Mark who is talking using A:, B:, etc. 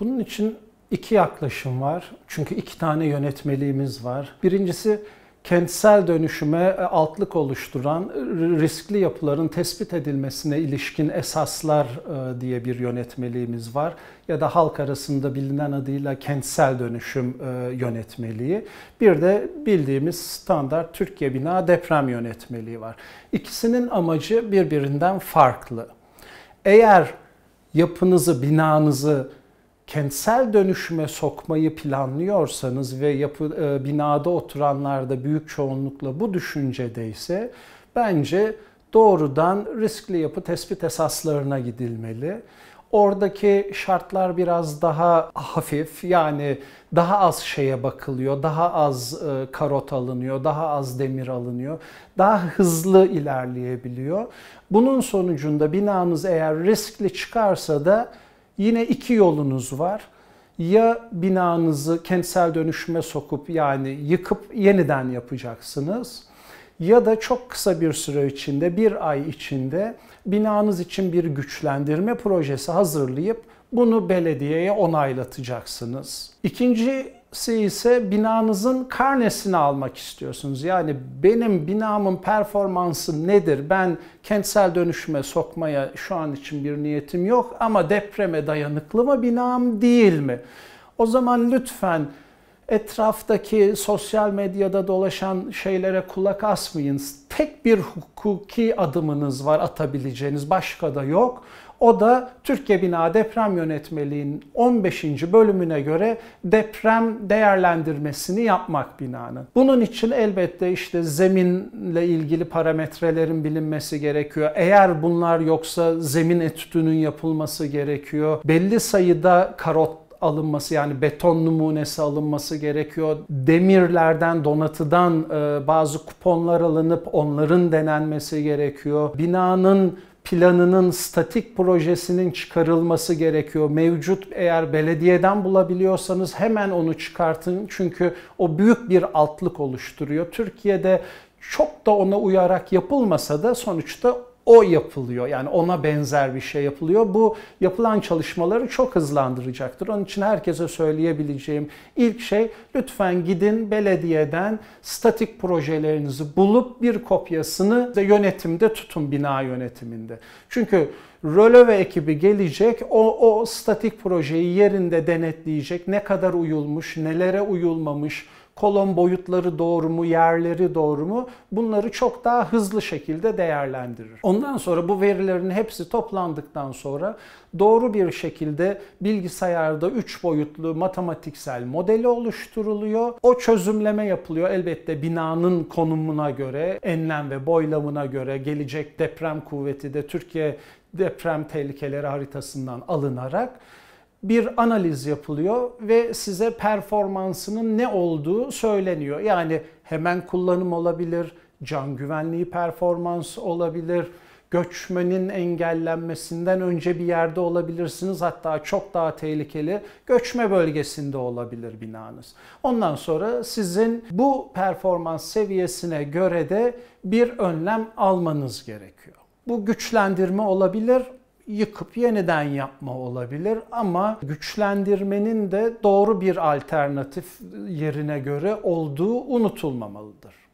A: Bunun için iki yaklaşım var. Çünkü iki tane yönetmeliğimiz var. Birincisi kentsel dönüşüme e, altlık oluşturan riskli yapıların tespit edilmesine ilişkin esaslar e, diye bir yönetmeliğimiz var ya da halk arasında bilinen adıyla kentsel dönüşüm e, yönetmeliği. Bir de bildiğimiz standart Türkiye bina deprem yönetmeliği var. İkisinin amacı birbirinden farklı. Eğer yapınızı, binanızı kentsel dönüşüme sokmayı planlıyorsanız ve yapı, e, binada oturanlarda büyük çoğunlukla bu düşüncede ise bence doğrudan riskli yapı tespit esaslarına gidilmeli. Oradaki şartlar biraz daha hafif yani daha az şeye bakılıyor, daha az e, karot alınıyor, daha az demir alınıyor, daha hızlı ilerleyebiliyor. Bunun sonucunda binanız eğer riskli çıkarsa da Yine iki yolunuz var. Ya binanızı kentsel dönüşüme sokup yani yıkıp yeniden yapacaksınız ya da çok kısa bir süre içinde bir ay içinde binanız için bir güçlendirme projesi hazırlayıp bunu belediyeye onaylatacaksınız. İkinci si ise binanızın karnesini almak istiyorsunuz. Yani benim binamın performansı nedir? Ben kentsel dönüşüme sokmaya şu an için bir niyetim yok ama depreme dayanıklı mı binam değil mi? O zaman lütfen etraftaki sosyal medyada dolaşan şeylere kulak asmayın. Tek bir hukuki adımınız var atabileceğiniz başka da yok. O da Türkiye Bina Deprem Yönetmeliği'nin 15. bölümüne göre deprem değerlendirmesini yapmak binanın. Bunun için elbette işte zeminle ilgili parametrelerin bilinmesi gerekiyor. Eğer bunlar yoksa zemin etüdünün yapılması gerekiyor. Belli sayıda karot alınması yani beton numunesi alınması gerekiyor. Demirlerden, donatıdan e, bazı kuponlar alınıp onların denenmesi gerekiyor. Binanın planının statik projesinin çıkarılması gerekiyor. Mevcut eğer belediyeden bulabiliyorsanız hemen onu çıkartın. Çünkü o büyük bir altlık oluşturuyor. Türkiye'de çok da ona uyarak yapılmasa da sonuçta o yapılıyor. Yani ona benzer bir şey yapılıyor. Bu yapılan çalışmaları çok hızlandıracaktır. Onun için herkese söyleyebileceğim ilk şey lütfen gidin belediyeden statik projelerinizi bulup bir kopyasını de yönetimde tutun bina yönetiminde. Çünkü Röleve ekibi gelecek, o, o statik projeyi yerinde denetleyecek. Ne kadar uyulmuş, nelere uyulmamış, kolon boyutları doğru mu, yerleri doğru mu bunları çok daha hızlı şekilde değerlendirir. Ondan sonra bu verilerin hepsi toplandıktan sonra doğru bir şekilde bilgisayarda 3 boyutlu matematiksel modeli oluşturuluyor. O çözümleme yapılıyor elbette binanın konumuna göre, enlem ve boylamına göre, gelecek deprem kuvveti de Türkiye deprem tehlikeleri haritasından alınarak bir analiz yapılıyor ve size performansının ne olduğu söyleniyor. Yani hemen kullanım olabilir, can güvenliği performans olabilir, göçmenin engellenmesinden önce bir yerde olabilirsiniz. Hatta çok daha tehlikeli göçme bölgesinde olabilir binanız. Ondan sonra sizin bu performans seviyesine göre de bir önlem almanız gerekiyor. Bu güçlendirme olabilir, yıkıp yeniden yapma olabilir ama güçlendirmenin de doğru bir alternatif yerine göre olduğu unutulmamalıdır.